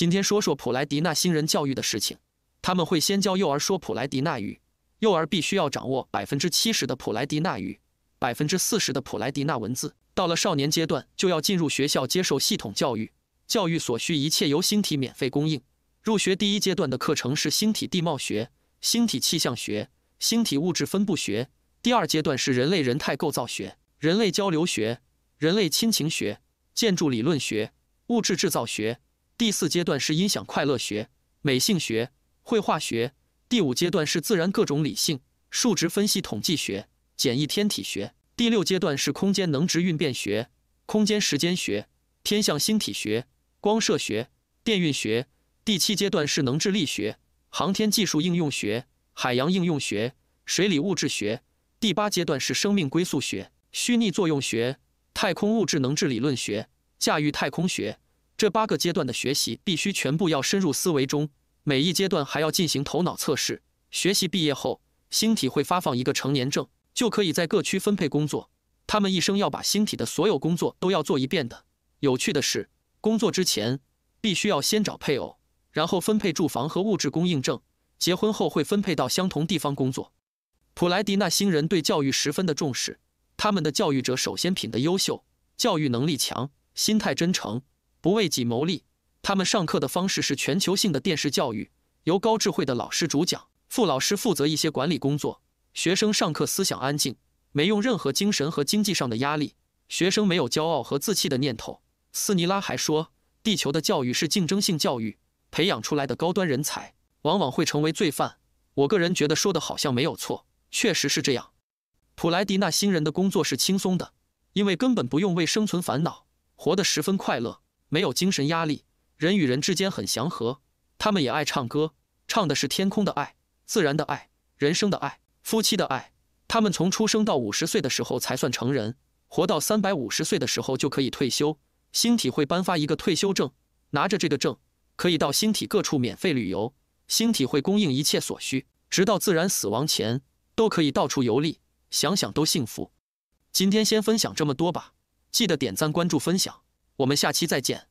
今天说说普莱迪纳新人教育的事情。他们会先教幼儿说普莱迪纳语，幼儿必须要掌握百分之七十的普莱迪纳语，百分之四十的普莱迪纳文字。到了少年阶段，就要进入学校接受系统教育，教育所需一切由星体免费供应。入学第一阶段的课程是星体地貌学、星体气象学、星体物质分布学。第二阶段是人类人态构造学、人类交流学、人类亲情学、建筑理论学、物质制造学。第四阶段是音响快乐学、美性学、绘画学。第五阶段是自然各种理性数值分析、统计学、简易天体学。第六阶段是空间能值运变学、空间时间学、天象星体学、光射学、电运学。第七阶段是能智力学、航天技术应用学、海洋应用学、水里物质学。第八阶段是生命归宿学、虚拟作用学、太空物质能治理论学、驾驭太空学。这八个阶段的学习必须全部要深入思维中，每一阶段还要进行头脑测试。学习毕业后，星体会发放一个成年证，就可以在各区分配工作。他们一生要把星体的所有工作都要做一遍的。有趣的是，工作之前必须要先找配偶，然后分配住房和物质供应证。结婚后会分配到相同地方工作。普莱迪纳星人对教育十分的重视，他们的教育者首先品德优秀，教育能力强，心态真诚。不为己谋利。他们上课的方式是全球性的电视教育，由高智慧的老师主讲，副老师负责一些管理工作。学生上课思想安静，没用任何精神和经济上的压力。学生没有骄傲和自弃的念头。斯尼拉还说，地球的教育是竞争性教育，培养出来的高端人才往往会成为罪犯。我个人觉得说的好像没有错，确实是这样。普莱迪纳星人的工作是轻松的，因为根本不用为生存烦恼，活得十分快乐。没有精神压力，人与人之间很祥和。他们也爱唱歌，唱的是天空的爱、自然的爱、人生的爱、夫妻的爱。他们从出生到五十岁的时候才算成人，活到三百五十岁的时候就可以退休。星体会颁发一个退休证，拿着这个证，可以到星体各处免费旅游。星体会供应一切所需，直到自然死亡前，都可以到处游历。想想都幸福。今天先分享这么多吧，记得点赞、关注、分享。我们下期再见。